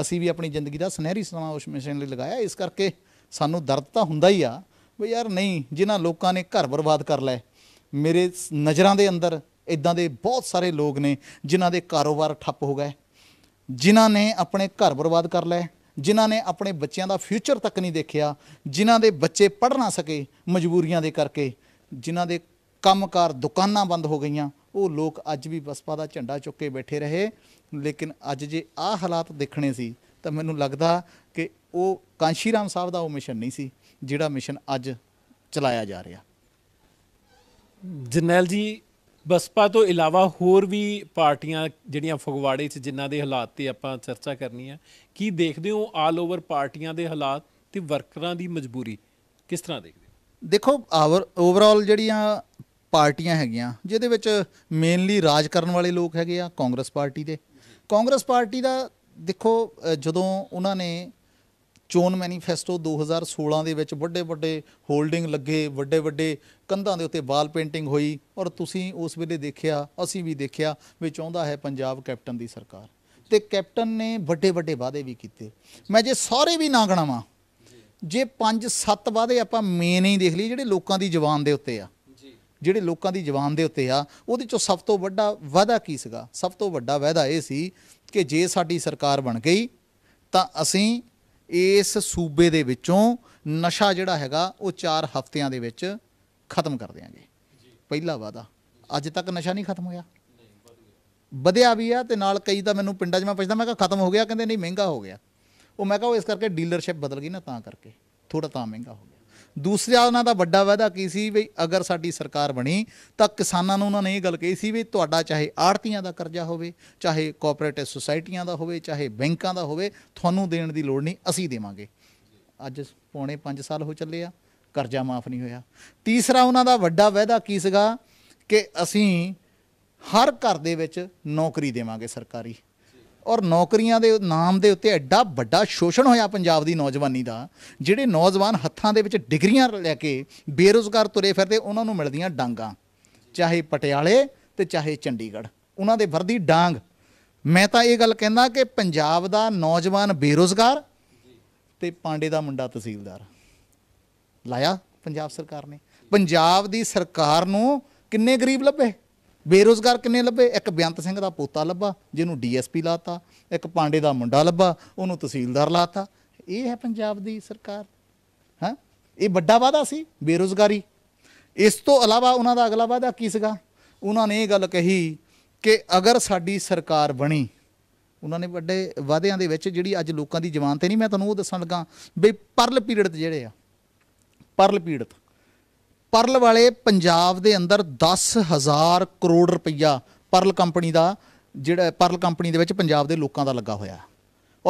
ਅਸੀਂ ਵੀ ਆਪਣੀ ਜ਼ਿੰਦਗੀ ਦਾ ਸੁਨਹਿਰੀ ਸਮਾਂ ਉਸ ਮਸ਼ੀਨ ਲਈ ਲਗਾਇਆ ਇਸ ਕਰਕੇ ਸਾਨੂੰ ਦਰਦ ਤਾਂ ਹੁੰਦਾ ਹੀ ਆ ਵੀ ਯਾਰ ਨਹੀਂ ਜਿਨ੍ਹਾਂ ਲੋਕਾਂ ਨੇ ਘਰ ਬਰਬਾਦ ਕਰ ਲਏ ਮੇਰੇ ਨਜ਼ਰਾਂ ਦੇ ਅੰਦਰ ਇਦਾਂ ਦੇ ਬਹੁਤ ਸਾਰੇ ਲੋਕ ਨੇ ਜਿਨ੍ਹਾਂ ਦੇ ਕਾਰੋਬਾਰ ਠੱਪ ਹੋ ਗਏ ਜਿਨ੍ਹਾਂ ਨੇ ਆਪਣੇ ਘਰ ਬਰਬਾਦ ਕਰ ਲਏ ਜਿਨ੍ਹਾਂ ਨੇ ਆਪਣੇ ਬੱਚਿਆਂ ਦਾ ਫਿਊਚਰ ਤੱਕ ਨਹੀਂ ਦੇਖਿਆ ਜਿਨ੍ਹਾਂ ਦੇ ਬੱਚੇ ਪੜ੍ਹ ਨਾ ਸਕੇ ਮਜਬੂਰੀਆਂ ਦੇ ਕਰਕੇ ਜਿਨ੍ਹਾਂ ਦੇ ਕੰਮਕਾਰ ਦੁਕਾਨਾਂ ਬੰਦ ਹੋ ਗਈਆਂ ਉਹ ਲੋਕ ਅੱਜ ਵੀ ਬਸਪਾ ਦਾ ਝੰਡਾ ਚੁੱਕ ਕੇ ਬੈਠੇ ਰਹੇ ਲੇਕਿਨ ਅੱਜ ਜੇ ਆਹ ਹਾਲਾਤ ਦੇਖਣੇ ਸੀ ਤਾਂ ਮੈਨੂੰ ਲੱਗਦਾ ਕਿ ਉਹ ਕਾਂਸ਼ੀਰਾਮ ਸਾਹਿਬ ਦਾ ਉਹ ਮਿਸ਼ਨ ਨਹੀਂ ਸੀ ਜਿਹੜਾ ਮਿਸ਼ਨ ਅੱਜ ਚਲਾਇਆ ਜਾ ਰਿਹਾ ਜਰਨੈਲ ਜੀ ਬਸਪਾ ਤੋਂ ਇਲਾਵਾ ਹੋਰ ਵੀ ਪਾਰਟੀਆਂ ਜਿਹੜੀਆਂ ਫਗਵਾੜੇ 'ਚ ਜਿਨ੍ਹਾਂ ਦੇ ਹਾਲਾਤ ਤੇ ਆਪਾਂ ਚਰਚਾ ਕਰਨੀ ਆ ਕੀ ਦੇਖਦੇ ਹੋ ਆਲ ਓਵਰ ਪਾਰਟੀਆਂ ਦੇ ਹਾਲਾਤ ਤੇ ਵਰਕਰਾਂ ਦੀ ਮਜਬੂਰੀ ਕਿਸ ਤਰ੍ਹਾਂ ਦੇਖਦੇ ਦੇਖੋ ਆਵਰ ਓਵਰਆਲ ਜਿਹੜੀਆਂ ਪਾਰਟੀਆਂ ਹੈਗੀਆਂ ਜਿਹਦੇ ਵਿੱਚ ਮੇਨਲੀ ਰਾਜ ਕਰਨ ਵਾਲੇ ਲੋਕ ਹੈਗੇ ਆ ਕਾਂਗਰਸ ਪਾਰਟੀ ਦੇ ਕਾਂਗਰਸ ਪਾਰਟੀ ਦਾ ਦੇਖੋ ਜਦੋਂ ਉਹਨਾਂ ਨੇ ਚੋਣ ਮੈਨੀਫੈਸਟੋ 2016 ਦੇ ਵਿੱਚ ਵੱਡੇ ਵੱਡੇ ਹੋਲਡਿੰਗ ਲੱਗੇ ਵੱਡੇ ਵੱਡੇ ਕੰਧਾਂ ਦੇ ਉੱਤੇ ਵਾਲ ਪੇਂਟਿੰਗ ਹੋਈ ਔਰ ਤੁਸੀਂ ਉਸ ਵੇਲੇ ਦੇਖਿਆ ਅਸੀਂ ਵੀ ਦੇਖਿਆ ਵੀ ਚਾਹੁੰਦਾ ਹੈ ਪੰਜਾਬ ਕੈਪਟਨ ਦੀ ਸਰਕਾਰ ਤੇ ਕੈਪਟਨ ਨੇ ਵੱਡੇ ਵੱਡੇ ਵਾਅਦੇ ਵੀ ਕੀਤੇ ਮੈਂ ਜੇ ਸਾਰੇ ਵੀ ਨਾ ਗਣਾਵਾਂ ਜੇ 5-7 ਵਾਅਦੇ ਆਪਾਂ ਮੇਨ ਹੀ ਦੇਖ ਲਈ ਜਿਹੜੇ ਲੋਕਾਂ ਦੀ ਜ਼ੁਬਾਨ ਦੇ ਉੱਤੇ ਆ ਜਿਹੜੇ ਲੋਕਾਂ ਦੀ ਜਵਾਨ ਦੇ ਉੱਤੇ ਆ ਉਹਦੇ ਚੋਂ ਸਭ ਤੋਂ ਵੱਡਾ ਵਾਅਦਾ ਕੀ ਸੀਗਾ ਸਭ ਤੋਂ ਵੱਡਾ ਵਾਅਦਾ ਇਹ ਸੀ ਕਿ ਜੇ ਸਾਡੀ ਸਰਕਾਰ ਬਣ ਗਈ ਤਾਂ ਅਸੀਂ ਇਸ ਸੂਬੇ ਦੇ ਵਿੱਚੋਂ ਨਸ਼ਾ ਜਿਹੜਾ ਹੈਗਾ ਉਹ 4 ਹਫ਼ਤਿਆਂ ਦੇ ਵਿੱਚ ਖਤਮ ਕਰ ਦਿਆਂਗੇ ਪਹਿਲਾ ਵਾਅਦਾ ਅੱਜ ਤੱਕ ਨਸ਼ਾ ਨਹੀਂ ਖਤਮ ਹੋਇਆ ਵਧਿਆ ਵੀ ਆ ਤੇ ਨਾਲ ਕਈ ਤਾਂ ਮੈਨੂੰ ਪਿੰਡਾਂ 'ਚ ਮੈਂ ਪੁੱਛਦਾ ਮੈਂ ਕਿਹਾ ਖਤਮ ਹੋ ਗਿਆ ਕਹਿੰਦੇ ਨਹੀਂ ਮਹਿੰਗਾ ਹੋ ਗਿਆ ਉਹ ਮੈਂ ਕਿਹਾ ਉਹ ਇਸ ਕਰਕੇ ਡੀਲਰਸ਼ਿਪ ਬਦਲ ਗਈ ਨਾ ਤਾਂ ਕਰਕੇ ਥੋੜਾ ਤਾਂ ਮਹਿੰਗਾ ਹੋ ਗਿਆ ਦੂਸਰਾ ਉਹਨਾਂ ਦਾ ਵੱਡਾ ਵਾਅਦਾ ਕੀ ਸੀ ਵੀ ਅਗਰ ਸਾਡੀ ਸਰਕਾਰ ਬਣੀ ਤਾਂ ਕਿਸਾਨਾਂ ਨੂੰ ਉਹਨਾਂ ਨੇ ਇਹ ਗੱਲ ਕਹੀ ਸੀ ਵੀ ਤੁਹਾਡਾ ਚਾਹੇ ਆੜਤੀਆਂ ਦਾ ਕਰਜ਼ਾ ਹੋਵੇ ਚਾਹੇ ਕੋਆਪਰੇਟਿਵ ਸੁਸਾਇਟੀਆਂ ਦਾ ਹੋਵੇ ਚਾਹੇ ਬੈਂਕਾਂ ਦਾ ਹੋਵੇ ਤੁਹਾਨੂੰ ਦੇਣ ਦੀ ਲੋੜ ਨਹੀਂ ਅਸੀਂ ਦੇਵਾਂਗੇ ਅੱਜ ਪੌਣੇ 5 ਸਾਲ ਹੋ ਚੱਲੇ ਆ ਕਰਜ਼ਾ ਮਾਫ ਨਹੀਂ ਹੋਇਆ ਤੀਸਰਾ ਉਹਨਾਂ ਦਾ ਵੱਡਾ ਵਾਅਦਾ ਕੀ ਸੀਗਾ ਕਿ ਅਸੀਂ ਹਰ ਘਰ ਦੇ ਵਿੱਚ ਨੌਕਰੀ ਦੇਵਾਂਗੇ ਸਰਕਾਰੀ ਔਰ ਨੌਕਰੀਆਂ ਦੇ ਨਾਮ ਦੇ ਉੱਤੇ ਐਡਾ ਵੱਡਾ ਸ਼ੋਸ਼ਣ ਹੋਇਆ ਪੰਜਾਬ ਦੀ ਨੌਜਵਾਨੀ ਦਾ ਜਿਹੜੇ ਨੌਜਵਾਨ ਹੱਥਾਂ ਦੇ ਵਿੱਚ ਡਿਗਰੀਆਂ ਲੈ ਕੇ ਬੇਰੋਜ਼ਗਾਰ ਤੁਰੇ ਫਿਰਦੇ ਉਹਨਾਂ ਨੂੰ ਮਿਲਦੀਆਂ ਡਾਂਗਾਂ ਚਾਹੇ ਪਟਿਆਲੇ ਤੇ ਚਾਹੇ ਚੰਡੀਗੜ੍ਹ ਉਹਨਾਂ ਦੇ ਵਰਦੀ ਡਾਂਗ ਮੈਂ ਤਾਂ ਇਹ ਗੱਲ ਕਹਿੰਦਾ ਕਿ ਪੰਜਾਬ ਦਾ ਨੌਜਵਾਨ ਬੇਰੋਜ਼ਗਾਰ ਤੇ ਪਾਂਡੇ ਦਾ ਮੁੰਡਾ ਤਹਿਸੀਲਦਾਰ ਲਾਇਆ ਪੰਜਾਬ ਸਰਕਾਰ ਨੇ ਪੰਜਾਬ ਦੀ ਸਰਕਾਰ ਨੂੰ ਕਿੰਨੇ ਗਰੀਬ ਲੱਭੇ ਬੇਰੋਜ਼ਗਾਰ ਕਿੰਨੇ ਲੱਭੇ ਇੱਕ ਬਿਆੰਤ ਸਿੰਘ ਦਾ ਪੋਤਾ ਲੱਭਾ ਜਿਹਨੂੰ ਡੀਐਸਪੀ ਲਾਤਾ ਇੱਕ ਪਾਂਡੇ ਦਾ ਮੁੰਡਾ ਲੱਭਾ ਉਹਨੂੰ ਤਹਿਸੀਲਦਾਰ ਲਾਤਾ ਇਹ ਹੈ ਪੰਜਾਬ ਦੀ ਸਰਕਾਰ ਹਾਂ ਇਹ ਵੱਡਾ ਵਾਅਦਾ ਸੀ ਬੇਰੋਜ਼ਗਾਰੀ ਇਸ ਤੋਂ ਇਲਾਵਾ ਉਹਨਾਂ ਦਾ ਅਗਲਾ ਵਾਅਦਾ ਕੀ ਸੀਗਾ ਉਹਨਾਂ ਨੇ ਇਹ ਗੱਲ ਕਹੀ ਕਿ ਅਗਰ ਸਾਡੀ ਸਰਕਾਰ ਬਣੀ ਉਹਨਾਂ ਨੇ ਵੱਡੇ ਵਾਅਦਿਆਂ ਦੇ ਵਿੱਚ ਜਿਹੜੀ ਅੱਜ ਲੋਕਾਂ ਦੀ ਜਵਾਨ ਤੇ ਨਹੀਂ ਮੈਂ ਤੁਹਾਨੂੰ ਉਹ ਦੱਸਣ ਲੱਗਾ ਬਈ ਪਰਲ ਪੀੜਤ ਜਿਹੜੇ ਆ ਪਰਲ ਪੀੜਤ ਪਰਲ ਵਾਲੇ ਪੰਜਾਬ ਦੇ ਅੰਦਰ 10000 ਕਰੋੜ ਰੁਪਈਆ ਪਰਲ ਕੰਪਨੀ ਦਾ ਜਿਹੜਾ ਪਰਲ ਕੰਪਨੀ ਦੇ ਵਿੱਚ ਪੰਜਾਬ ਦੇ ਲੋਕਾਂ ਦਾ ਲੱਗਾ ਹੋਇਆ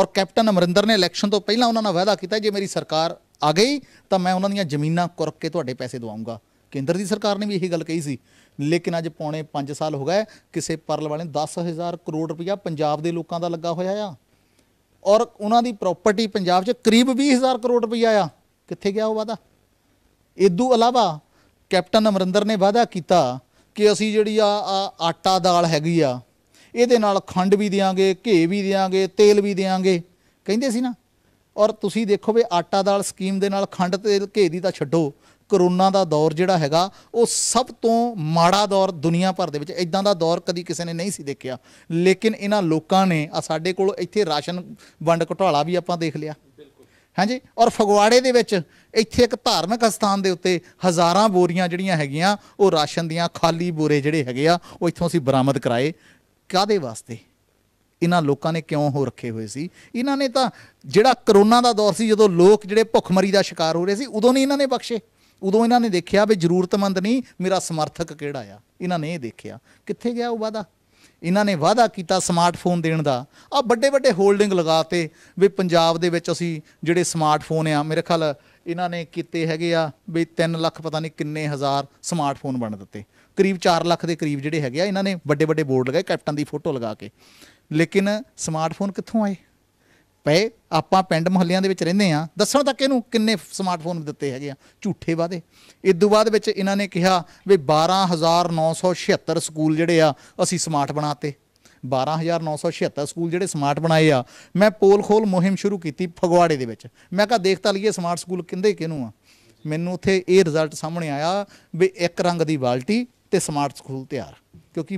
ਔਰ ਕੈਪਟਨ ਅਮਰਿੰਦਰ ਨੇ ਇਲੈਕਸ਼ਨ ਤੋਂ ਪਹਿਲਾਂ ਉਹਨਾਂ ਨਾਲ ਵਾਅਦਾ ਕੀਤਾ ਜੇ ਮੇਰੀ ਸਰਕਾਰ ਆ ਗਈ ਤਾਂ ਮੈਂ ਉਹਨਾਂ ਦੀਆਂ ਜ਼ਮੀਨਾਂ ਕੁਰਕ ਕੇ ਤੁਹਾਡੇ ਪੈਸੇ ਦਵਾਉਂਗਾ ਕੇਂਦਰ ਦੀ ਸਰਕਾਰ ਨੇ ਵੀ ਇਹੀ ਗੱਲ ਕਹੀ ਸੀ ਲੇਕਿਨ ਅੱਜ ਪੌਣੇ 5 ਸਾਲ ਹੋ ਗਏ ਕਿਸੇ ਪਰਲ ਵਾਲੇ 10000 ਕਰੋੜ ਰੁਪਇਆ ਪੰਜਾਬ ਦੇ ਲੋਕਾਂ ਦਾ ਲੱਗਾ ਹੋਇਆ ਆ ਔਰ ਉਹਨਾਂ ਦੀ ਪ੍ਰਾਪਰਟੀ ਪੰਜਾਬ 'ਚ ਕਰੀਬ 20000 ਕਰੋੜ ਰੁਪਇਆ ਆ ਕਿੱਥੇ ਗਿਆ ਉਹ ਵਾਦਾ ਇਦੋਂ ਇਲਾਵਾ ਕੈਪਟਨ ਅਮਰਿੰਦਰ ਨੇ ਵਾਅਦਾ ਕੀਤਾ ਕਿ ਅਸੀਂ ਜਿਹੜੀ ਆ ਆਟਾ ਦਾਲ ਹੈਗੀ ਆ ਇਹਦੇ ਨਾਲ ਖੰਡ ਵੀ ਦੇਾਂਗੇ ਘੇ ਵੀ ਦੇਾਂਗੇ ਤੇਲ ਵੀ ਦੇਾਂਗੇ ਕਹਿੰਦੇ ਸੀ ਨਾ ਔਰ ਤੁਸੀਂ ਦੇਖੋ ਵੀ ਆਟਾ ਦਾਲ ਸਕੀਮ ਦੇ ਨਾਲ ਖੰਡ ਤੇ ਘੇ ਦੀ ਤਾਂ ਛੱਡੋ ਕਰੋਨਾ ਦਾ ਦੌਰ ਜਿਹੜਾ ਹੈਗਾ ਉਹ ਸਭ ਤੋਂ ਮਾੜਾ ਦੌਰ ਦੁਨੀਆ ਭਰ ਦੇ ਵਿੱਚ ਇਦਾਂ ਦਾ ਦੌਰ ਕਦੀ ਕਿਸੇ ਨੇ ਨਹੀਂ ਸੀ ਦੇਖਿਆ ਲੇਕਿਨ ਇਹਨਾਂ ਲੋਕਾਂ ਨੇ ਆ ਸਾਡੇ ਕੋਲ ਇੱਥੇ ਰਾਸ਼ਨ ਵੰਡ ਘਟਾਲਾ ਵੀ ਆਪਾਂ ਦੇਖ ਲਿਆ ਹਾਂਜੀ ਔਰ ਫਗਵਾੜੇ ਦੇ ਵਿੱਚ ਇੱਥੇ ਇੱਕ ਧਾਰਮਿਕ ਸਥਾਨ ਦੇ ਉੱਤੇ ਹਜ਼ਾਰਾਂ ਬੋਰੀਆਂ ਜਿਹੜੀਆਂ ਹੈਗੀਆਂ ਉਹ ਰਾਸ਼ਨ ਦੀਆਂ ਖਾਲੀ ਬੋਰੇ ਜਿਹੜੇ ਹੈਗੇ ਆ ਉਹ ਇੱਥੋਂ ਅਸੀਂ ਬਰਾਮਦ ਕਰਾਏ ਕਾਦੇ ਵਾਸਤੇ ਇਹਨਾਂ ਲੋਕਾਂ ਨੇ ਕਿਉਂ ਹੋ ਰੱਖੇ ਹੋਏ ਸੀ ਇਹਨਾਂ ਨੇ ਤਾਂ ਜਿਹੜਾ ਕਰੋਨਾ ਦਾ ਦੌਰ ਸੀ ਜਦੋਂ ਲੋਕ ਜਿਹੜੇ ਭੁੱਖਮਰੀ ਦਾ ਸ਼ਿਕਾਰ ਹੋ ਰਹੇ ਸੀ ਉਦੋਂ ਨਹੀਂ ਇਹਨਾਂ ਨੇ ਬਖਸ਼ੇ ਉਦੋਂ ਇਹਨਾਂ ਨੇ ਦੇਖਿਆ ਵੀ ਜ਼ਰੂਰਤਮੰਦ ਨਹੀਂ ਮੇਰਾ ਸਮਰਥਕ ਕਿਹੜਾ ਆ ਇਹਨਾਂ ਨੇ ਇਹ ਦੇਖਿਆ ਕਿੱਥੇ ਗਿਆ ਉਹ ਵਾਦਾ ਇਹਨਾਂ ਨੇ ਵਾਅਦਾ ਕੀਤਾ ਸਮਾਰਟਫੋਨ ਦੇਣ ਦਾ ਆ ਵੱਡੇ ਵੱਡੇ ਹੋਲਡਿੰਗ ਲਗਾਤੇ ਵੀ ਪੰਜਾਬ ਦੇ ਵਿੱਚ ਅਸੀਂ ਜਿਹੜੇ ਸਮਾਰਟਫੋਨ ਆ ਮੇਰੇ ਖਿਆਲ ਇਹਨਾਂ ਨੇ ਕੀਤੇ ਹੈਗੇ ਆ ਵੀ 3 ਲੱਖ ਪਤਾ ਨਹੀਂ ਕਿੰਨੇ ਹਜ਼ਾਰ ਸਮਾਰਟਫੋਨ ਬਣ ਦਿੱਤੇ ਕਰੀਬ 4 ਲੱਖ ਦੇ ਕਰੀਬ ਜਿਹੜੇ ਹੈਗੇ ਆ ਇਹਨਾਂ ਨੇ ਵੱਡੇ ਵੱਡੇ ਬੋਰਡ ਲਗਾਏ ਕੈਪਟਨ ਦੀ ਫੋਟੋ ਲਗਾ ਕੇ ਲੇਕਿਨ ਸਮਾਰਟਫੋਨ ਕਿੱਥੋਂ ਆਏ ਪਏ ਆਪਾਂ ਪਿੰਡ ਮੁਹੱਲਿਆਂ ਦੇ ਵਿੱਚ ਰਹਿੰਦੇ ਆ ਦੱਸਣ ਤੱਕ ਇਹਨੂੰ ਕਿੰਨੇ ਸਮਾਰਟਫੋਨ ਦਿੱਤੇ ਹੈਗੇ ਆ ਝੂਠੇ ਵਾਦੇ ਇਸ ਤੋਂ ਬਾਅਦ ਵਿੱਚ ਇਹਨਾਂ ਨੇ ਕਿਹਾ ਵੀ 12976 ਸਕੂਲ ਜਿਹੜੇ ਆ ਅਸੀਂ ਸਮਾਰਟ ਬਣਾਤੇ 12976 ਸਕੂਲ ਜਿਹੜੇ ਸਮਾਰਟ ਬਣਾਏ ਆ ਮੈਂ ਪੋਲ ਖੋਲ ਮੁਹਿੰਮ ਸ਼ੁਰੂ ਕੀਤੀ ਫਗਵਾੜੇ ਦੇ ਵਿੱਚ ਮੈਂ ਕਹਾ ਦੇਖ ਤਾਂ ਲਈਏ ਸਮਾਰਟ ਸਕੂਲ ਕਿੰਦੇ ਕਿਨੂੰ ਆ ਮੈਨੂੰ ਉੱਥੇ ਇਹ ਰਿਜ਼ਲਟ ਸਾਹਮਣੇ ਆਇਆ ਵੀ ਇੱਕ ਰੰਗ ਦੀ ਬਾਲਟੀ ਤੇ ਸਮਾਰਟ ਸਕੂਲ ਤਿਆਰ ਕਿਉਂਕਿ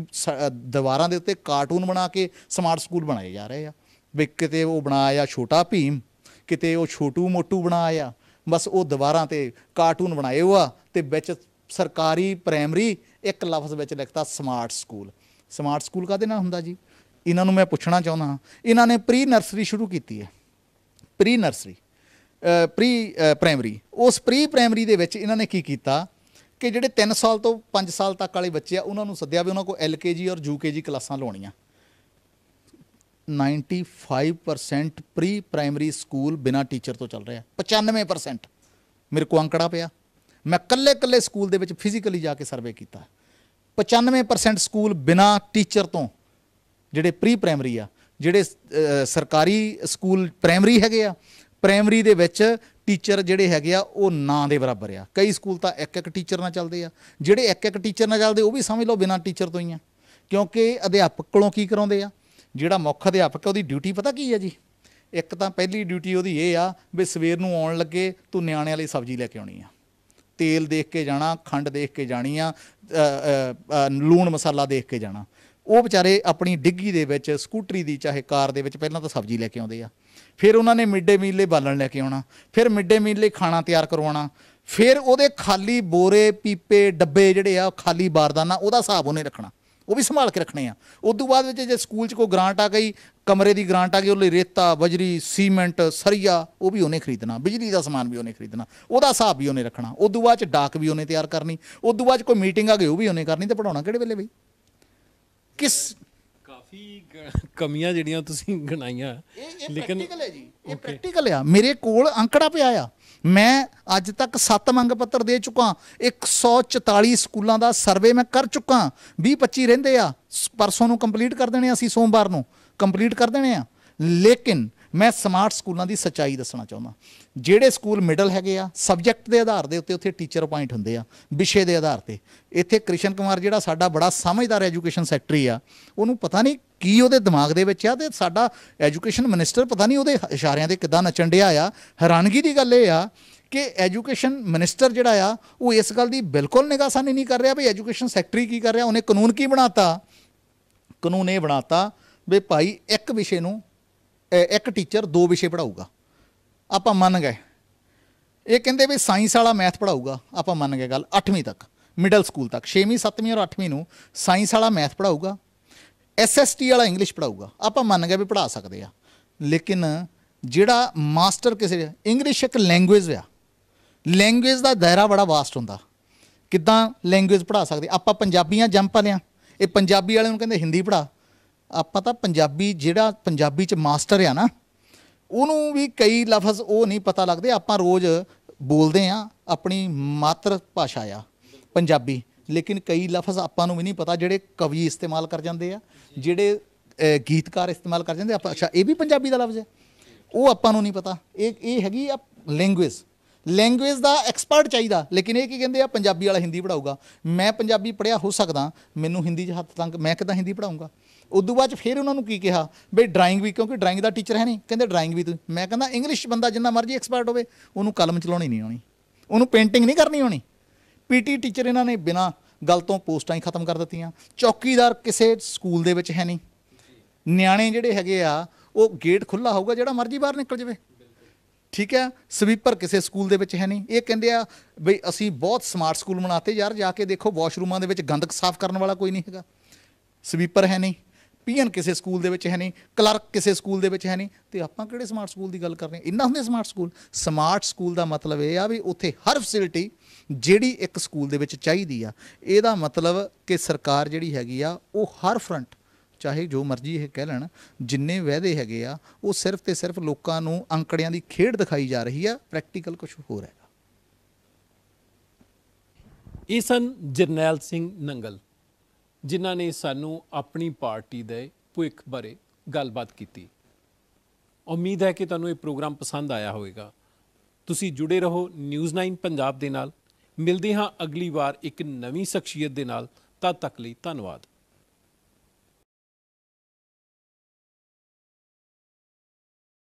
ਦੀਵਾਰਾਂ ਦੇ ਉੱਤੇ ਕਾਰਟੂਨ ਬਣਾ ਕੇ ਸਮਾਰਟ ਸਕੂਲ ਬਣਾਏ ਜਾ ਰਹੇ ਆ ਵੀ ਕਿਤੇ ਉਹ ਬਣਾਇਆ ਛੋਟਾ ਭੀਮ ਕਿਤੇ ਉਹ ਛੋਟੂ ਮੋਟੂ ਬਣਾਇਆ ਬਸ ਉਹ ਦੀਵਾਰਾਂ ਤੇ ਕਾਰਟੂਨ ਬਣਾਏ ਹੋਆ ਤੇ ਵਿੱਚ ਸਰਕਾਰੀ ਪ੍ਰਾਇਮਰੀ ਇੱਕ ਲਫ਼ਜ਼ ਵਿੱਚ ਲਿਖਤਾ ਸਮਾਰਟ ਸਕੂਲ ਸਮਾਰਟ ਸਕੂਲ ਕਾਦੇ ਨਾਲ ਹੁੰਦਾ ਜੀ ਇਹਨਾਂ ਨੂੰ ਮੈਂ ਪੁੱਛਣਾ ਚਾਹੁੰਦਾ ਇਹਨਾਂ ਨੇ ਪ੍ਰੀ ਨਰਸਰੀ ਸ਼ੁਰੂ ਕੀਤੀ ਹੈ ਪ੍ਰੀ ਨਰਸਰੀ ਪ੍ਰੀ ਪ੍ਰਾਇਮਰੀ ਉਸ ਪ੍ਰੀ ਪ੍ਰਾਇਮਰੀ ਦੇ ਵਿੱਚ ਇਹਨਾਂ ਨੇ ਕੀ ਕੀਤਾ ਕਿ ਜਿਹੜੇ 3 ਸਾਲ ਤੋਂ 5 ਸਾਲ ਤੱਕ ਵਾਲੇ ਬੱਚੇ ਆ ਉਹਨਾਂ ਨੂੰ ਸੱਦਿਆ ਵੀ ਉਹਨਾਂ ਕੋਲ ਐਲਕੇਜੀ ਔਰ ਯੂਕੇਜੀ ਕਲਾਸਾਂ ਲਾਉਣੀਆਂ 95% ਪ੍ਰੀ ਪ੍ਰਾਇਮਰੀ ਸਕੂਲ ਬਿਨਾ ਟੀਚਰ ਤੋਂ ਚੱਲ ਰਿਹਾ 95% ਮੇਰੇ ਕੋ ਅੰਕੜਾ ਪਿਆ ਮੈਂ ਕੱਲੇ ਕੱਲੇ ਸਕੂਲ ਦੇ ਵਿੱਚ ਫਿਜ਼ੀਕਲੀ ਜਾ ਕੇ ਸਰਵੇ ਕੀਤਾ 95% ਸਕੂਲ ਬਿਨਾ ਟੀਚਰ ਤੋਂ ਜਿਹੜੇ ਪ੍ਰੀ ਪ੍ਰਾਇਮਰੀ ਆ ਜਿਹੜੇ ਸਰਕਾਰੀ ਸਕੂਲ ਪ੍ਰਾਇਮਰੀ ਹੈਗੇ ਆ ਪ੍ਰਾਇਮਰੀ ਦੇ ਵਿੱਚ ਟੀਚਰ ਜਿਹੜੇ ਹੈਗੇ ਆ ਉਹ ਨਾਂ ਦੇ ਬਰਾਬਰ ਆ ਕਈ ਸਕੂਲ ਤਾਂ ਇੱਕ ਇੱਕ ਟੀਚਰ ਨਾਲ ਚੱਲਦੇ ਆ ਜਿਹੜੇ ਇੱਕ ਇੱਕ ਟੀਚਰ ਨਾਲ ਚੱਲਦੇ ਉਹ ਵੀ ਸਮਝ ਲਓ ਬਿਨਾ ਟੀਚਰ ਤੋਂ ਹੀ ਆ ਕਿਉਂਕਿ ਅਧਿਆਪਕ ਕੋਲੋਂ ਕੀ ਕਰਾਉਂਦੇ ਆ ਜਿਹੜਾ ਮੁੱਖ ਅਧਿਆਪਕ ਹੈ ਉਹਦੀ ਡਿਊਟੀ ਪਤਾ ਕੀ ਹੈ ਜੀ ਇੱਕ ਤਾਂ ਪਹਿਲੀ ਡਿਊਟੀ ਉਹਦੀ ਇਹ ਆ ਵੀ ਸਵੇਰ ਨੂੰ ਆਉਣ ਲੱਗੇ ਤੂੰ ਨਿਆਣਿਆਂ ਲਈ ਸਬਜ਼ੀ ਲੈ ਕੇ ਆਉਣੀ ਆ ਤੇਲ ਦੇਖ ਕੇ ਜਾਣਾ ਖੰਡ ਦੇਖ ਕੇ ਜਾਣੀ ਆ ਲੂਣ ਮਸਾਲਾ ਦੇਖ ਕੇ ਜਾਣਾ ਉਹ ਵਿਚਾਰੇ ਆਪਣੀ ਡਿੱਗੀ ਦੇ ਵਿੱਚ ਸਕੂਟਰੀ ਦੀ ਚਾਹੇ ਕਾਰ ਦੇ ਵਿੱਚ ਪਹਿਲਾਂ ਤਾਂ ਸਬਜ਼ੀ ਲੈ ਕੇ ਆਉਂਦੇ ਆ ਫਿਰ ਉਹਨਾਂ ਨੇ ਮਿੱਡੇ ਮੀਲ ਲਈ ਬਾਲਣ ਲੈ ਕੇ ਆਉਣਾ ਫਿਰ ਮਿੱਡੇ ਮੀਲ ਲਈ ਖਾਣਾ ਤਿਆਰ ਕਰਵਾਉਣਾ ਫਿਰ ਉਹਦੇ ਖਾਲੀ ਬੋਰੇ ਪੀਪੇ ਡੱਬੇ ਜਿਹੜੇ ਆ ਖਾਲੀ ਬਾਰਦਾਨਾ ਉਹਦਾ ਹਿਸਾਬ ਉਹਨੇ ਰੱਖਣਾ ਉਹ ਵੀ ਸੰਭਾਲ ਕੇ ਰੱਖਣੇ ਆ ਉਸ ਤੋਂ ਬਾਅਦ ਵਿੱਚ ਜੇ ਸਕੂਲ 'ਚ ਕੋਈ ਗ੍ਰਾਂਟ ਆ ਗਈ ਕਮਰੇ ਦੀ ਗ੍ਰਾਂਟ ਆ ਗਈ ਉਹ ਲਈ ਰੇਤਾ ਬਜਰੀ ਸੀਮੈਂਟ ਸਰੀਆ ਉਹ ਵੀ ਉਹਨੇ ਖਰੀਦਣਾ ਬਿਜਲੀ ਦਾ ਸਮਾਨ ਵੀ ਉਹਨੇ ਖਰੀਦਣਾ ਉਹਦਾ ਹਿਸਾਬ ਵੀ ਉਹਨੇ ਰੱਖਣਾ ਉਸ ਤੋਂ ਬਾਅਦ 'ਚ ਡਾਕ ਵੀ ਉਹਨੇ ਤਿਆਰ ਕਰਨੀ ਉਸ ਤੋਂ ਬਾਅਦ ਕੋਈ ਮੀਟਿੰਗ ਆ ਗਈ ਉਹ ਵੀ ਉਹਨੇ ਕਰਨੀ ਤੇ ਪੜਾਉਣਾ ਕਿਹੜੇ ਵੇਲੇ ਬਈ ਕਿਸ ਕਾਫੀ ਕਮੀਆਂ ਜਿਹੜੀਆਂ ਤੁਸੀਂ ਗਣਾਈਆਂ ਲੇਕਿਨ ਪ੍ਰੈਕਟੀਕਲ ਹੈ ਜੀ ਇਹ ਪ੍ਰੈਕਟੀਕਲ ਆ ਮੇਰੇ ਕੋਲ ਅੰਕੜਾ ਪਿਆ ਆ ਮੈਂ ਅੱਜ ਤੱਕ 7 ਮੰਗ ਪੱਤਰ ਦੇ ਚੁੱਕਾ 144 ਸਕੂਲਾਂ ਦਾ ਸਰਵੇ ਮੈਂ ਕਰ ਚੁੱਕਾ 20 25 ਰਹਿੰਦੇ ਆ ਪਰਸੋਂ ਨੂੰ ਕੰਪਲੀਟ ਕਰ ਦੇਣੇ ਅਸੀਂ ਸੋਮਵਾਰ ਨੂੰ ਕੰਪਲੀਟ ਕਰ ਦੇਣੇ ਆ ਲੇਕਿਨ ਮੈਂ ਸਮਾਰਟ ਸਕੂਲਾਂ ਦੀ ਸੱਚਾਈ ਦੱਸਣਾ ਚਾਹੁੰਦਾ ਜਿਹੜੇ ਸਕੂਲ ਮਿਡਲ ਹੈਗੇ ਆ ਸਬਜੈਕਟ ਦੇ ਆਧਾਰ ਦੇ ਉੱਤੇ ਉੱਥੇ ਟੀਚਰ ਅਪਾਇੰਟ ਹੁੰਦੇ ਆ ਵਿਸ਼ੇ ਦੇ ਆਧਾਰ ਤੇ ਇੱਥੇ ਕ੍ਰਿਸ਼ਨ ਕੁਮਾਰ ਜਿਹੜਾ ਸਾਡਾ ਬੜਾ ਸਮਝਦਾਰ ਐਜੂਕੇਸ਼ਨ ਸੈਕਟਰੀ ਆ ਉਹਨੂੰ ਪਤਾ ਨਹੀਂ ਕੀ ਉਹਦੇ ਦਿਮਾਗ ਦੇ ਵਿੱਚ ਆ ਤੇ ਸਾਡਾ ਐਜੂਕੇਸ਼ਨ ਮਿਨਿਸਟਰ ਪਤਾ ਨਹੀਂ ਉਹਦੇ ਇਸ਼ਾਰਿਆਂ ਦੇ ਕਿਦਾਂ ਨਚਣ ਡਿਆ ਆ ਹੈਰਾਨਗੀ ਦੀ ਗੱਲ ਇਹ ਆ ਕਿ ਐਜੂਕੇਸ਼ਨ ਮਿਨਿਸਟਰ ਜਿਹੜਾ ਆ ਉਹ ਇਸ ਗੱਲ ਦੀ ਬਿਲਕੁਲ ਨਿਗਾਹਸਾਨੀ ਨਹੀਂ ਕਰ ਰਿਹਾ ਵੀ ਐਜੂਕੇਸ਼ਨ ਸੈਕਟਰੀ ਕੀ ਕਰ ਰਿਹਾ ਉਹਨੇ ਕਾਨੂੰਨ ਕੀ ਬਣਾਤਾ ਕਾਨੂੰਨ ਇਹ ਬਣਾਤਾ ਵੀ ਭਾਈ ਇੱਕ ਵਿਸ਼ੇ ਨੂੰ ਇੱਕ ਟੀਚਰ ਦੋ ਵਿਸ਼ੇ ਪੜਾਊਗਾ ਆਪਾਂ ਮੰਨ ਗਏ ਇਹ ਕਹਿੰਦੇ ਵੀ ਸਾਇੰਸ ਵਾਲਾ ਮੈਥ ਪੜਾਊਗਾ ਆਪਾਂ ਮੰਨ ਗਏ ਗੱਲ 8ਵੀਂ ਤੱਕ ਮਿਡਲ ਸਕੂਲ ਤੱਕ 6ਵੀਂ 7ਵੀਂ ਔਰ 8ਵੀਂ ਨੂੰ ਸਾਇੰਸ ਵਾਲਾ ਮੈਥ ਪੜਾਊਗਾ ਐਸਐਸਟੀ ਵਾਲਾ ਇੰਗਲਿਸ਼ ਪੜਾਊਗਾ ਆਪਾਂ ਮੰਨ ਗਏ ਵੀ ਪੜਾ ਸਕਦੇ ਆ ਲੇਕਿਨ ਜਿਹੜਾ ਮਾਸਟਰ ਕਿਸੇ ਇੰਗਲਿਸ਼ ਇੱਕ ਲੈਂਗੁਏਜ ਆ ਲੈਂਗੁਏਜ ਦਾ ਦਾਇਰਾ ਬੜਾ ਵਾਸਟ ਹੁੰਦਾ ਕਿੱਦਾਂ ਲੈਂਗੁਏਜ ਪੜਾ ਸਕਦੇ ਆਪਾਂ ਪੰਜਾਬੀਆਂ ਜੰਮ ਪਲਿਆ ਇਹ ਪੰਜਾਬੀ ਵਾਲਿਆਂ ਨੂੰ ਕਹਿੰਦੇ ਹਿੰਦੀ ਪੜਾ ਆਪਾਂ ਤਾਂ ਪੰਜਾਬੀ ਜਿਹੜਾ ਪੰਜਾਬੀ ਚ ਮਾਸਟਰ ਆ ਨਾ ਉਹਨੂੰ ਵੀ ਕਈ ਲਫ਼ਜ਼ ਉਹ ਨਹੀਂ ਪਤਾ ਲੱਗਦੇ ਆਪਾਂ ਰੋਜ਼ ਬੋਲਦੇ ਆ ਆਪਣੀ ਮਾਤਰ ਭਾਸ਼ਾ ਆ ਪੰਜਾਬੀ ਲੇਕਿਨ ਕਈ ਲਫ਼ਜ਼ ਆਪਾਂ ਨੂੰ ਵੀ ਨਹੀਂ ਪਤਾ ਜਿਹੜੇ ਕਵੀ ਇਸਤੇਮਾਲ ਕਰ ਜਾਂਦੇ ਆ ਜਿਹੜੇ ਗੀਤਕਾਰ ਇਸਤੇਮਾਲ ਕਰ ਜਾਂਦੇ ਆਪਾਂ ਅੱਛਾ ਇਹ ਵੀ ਪੰਜਾਬੀ ਦਾ ਲਫ਼ਜ਼ ਹੈ ਉਹ ਆਪਾਂ ਨੂੰ ਨਹੀਂ ਪਤਾ ਇਹ ਇਹ ਹੈਗੀ ਆ ਲੈਂਗੁਏਜ ਲੈਂਗੁਏਜ ਦਾ ਐਕਸਪਰਟ ਚਾਹੀਦਾ ਲੇਕਿਨ ਇਹ ਕੀ ਕਹਿੰਦੇ ਆ ਪੰਜਾਬੀ ਵਾਲਾ ਹਿੰਦੀ ਪੜਾਊਗਾ ਮੈਂ ਪੰਜਾਬੀ ਪੜਿਆ ਹੋ ਸਕਦਾ ਮੈਨੂੰ ਹਿੰਦੀ 'ਚ ਹੱਥ ਤੰਗ ਮੈਂ ਕਿਦਾਂ ਹਿੰਦੀ ਪੜਾਉਂਗਾ ਉਦੋਂ ਬਾਅਦ ਫਿਰ ਉਹਨਾਂ ਨੂੰ ਕੀ ਕਿਹਾ ਬਈ ਡਰਾਇੰਗ ਵੀ ਕਿਉਂਕਿ ਡਰਾਇੰਗ ਦਾ ਟੀਚਰ ਹੈ ਨਹੀਂ ਕਹਿੰਦੇ ਡਰਾਇੰਗ ਵੀ ਤੂੰ ਮੈਂ ਕਹਿੰਦਾ ਇੰਗਲਿਸ਼ ਬੰਦਾ ਜਿੰਨਾ ਮਰਜ਼ੀ ਐਕਸਪਰਟ ਹੋਵੇ ਉਹਨੂੰ ਕਲਮ ਚਲਾਉਣੀ ਨਹੀਂ ਆਉਣੀ ਉਹਨੂੰ ਪੇਂਟਿੰਗ ਨਹੀਂ ਕਰਨੀ ਆਉਣੀ ਪੀਟੀ ਟੀਚਰ ਇਹਨਾਂ ਨੇ ਬਿਨਾ ਗੱਲ ਤੋਂ ਪੋਸਟਾਂ ਹੀ ਖਤਮ ਕਰ ਦਿੱਤੀਆਂ ਚੌਕੀਦਾਰ ਕਿਸੇ ਸਕੂਲ ਦੇ ਵਿੱਚ ਹੈ ਨਹੀਂ ਨਿਆਣੇ ਜਿਹੜੇ ਹੈਗੇ ਆ ਉਹ ਗੇਟ ਖੁੱਲਾ ਹੋਊਗਾ ਜਿਹੜਾ ਮਰਜ਼ੀ ਬਾਹਰ ਨਿਕਲ ਜਾਵੇ ਠੀਕ ਹੈ ਸਵੀਪਰ ਕਿਸੇ ਸਕੂਲ ਦੇ ਵਿੱਚ ਹੈ ਨਹੀਂ ਇਹ ਕਹਿੰਦੇ ਆ ਬਈ ਅਸੀਂ ਬਹੁਤ ਸਮਾਰਟ ਸਕੂਲ ਬਣਾਤੇ ਯਾਰ ਜਾ ਕੇ ਦੇਖੋ ਵਾਸ਼ਰੂਮਾਂ ਦੇ ਵਿੱਚ ਗੰਦਕ ਸਾਫ਼ ਕਰਨ ਵਾਲਾ ਕੋਈ ਨਹੀਂ ਹੈਗਾ ਸਵੀਪਰ ਹੈ ਨਹੀਂ ਪੀਐਨ ਕਿਸੇ ਸਕੂਲ ਦੇ ਵਿੱਚ ਹੈ ਨਹੀਂ ਕਲਰਕ ਕਿਸੇ ਸਕੂਲ ਦੇ ਵਿੱਚ ਹੈ ਨਹੀਂ ਤੇ ਆਪਾਂ ਕਿਹੜੇ ਸਮਾਰਟ ਸਕੂਲ ਦੀ ਗੱਲ ਕਰ ਰਹੇ ਹਾਂ ਇੰਨਾ ਹੁੰਦੇ ਸਮਾਰਟ ਸਕੂਲ ਸਮਾਰਟ ਸਕੂਲ ਦਾ ਮਤਲਬ ਇਹ ਆ ਵੀ ਉੱਥੇ ਹਰ ਫੈਸਿਲਿਟੀ ਜਿਹੜੀ ਇੱਕ ਸਕੂਲ ਦੇ ਵਿੱਚ ਚਾਹੀਦੀ ਆ ਇਹਦਾ ਮਤਲਬ ਕਿ ਸਰਕਾਰ ਜਿਹੜੀ ਹੈਗੀ ਆ ਉਹ ਹਰ ਫਰੰਟ ਚਾਹੇ ਜੋ ਮਰਜ਼ੀ ਇਹ ਕਹਿ ਲੈਣ ਜਿੰਨੇ ਵਾਅਦੇ ਹੈਗੇ ਆ ਉਹ ਸਿਰਫ ਤੇ ਸਿਰਫ ਲੋਕਾਂ ਨੂੰ ਅੰਕੜਿਆਂ ਦੀ ਖੇਡ ਦਿਖਾਈ ਜਾ ਰਹੀ ਆ ਪ੍ਰੈਕਟੀਕਲ ਕੁਝ ਹੋਰ ਹੈ ਈਸਨ ਜਰਨੈਲ ਸਿੰਘ ਨੰਗਲ ਜਿਨ੍ਹਾਂ ਨੇ ਸਾਨੂੰ ਆਪਣੀ ਪਾਰਟੀ ਦੇ ਭੁਇਖ ਬਾਰੇ ਗੱਲਬਾਤ ਕੀਤੀ ਉਮੀਦ ਹੈ ਕਿ ਤੁਹਾਨੂੰ ਇਹ ਪ੍ਰੋਗਰਾਮ ਪਸੰਦ ਆਇਆ ਹੋਵੇਗਾ ਤੁਸੀਂ ਜੁੜੇ ਰਹੋ ਨਿਊਜ਼ 9 ਪੰਜਾਬ ਦੇ ਨਾਲ ਮਿਲਦੇ ਹਾਂ ਅਗਲੀ ਵਾਰ ਇੱਕ ਨਵੀਂ ਸ਼ਖਸੀਅਤ ਦੇ ਨਾਲ ਤਦ ਤੱਕ ਲਈ ਧੰਨਵਾਦ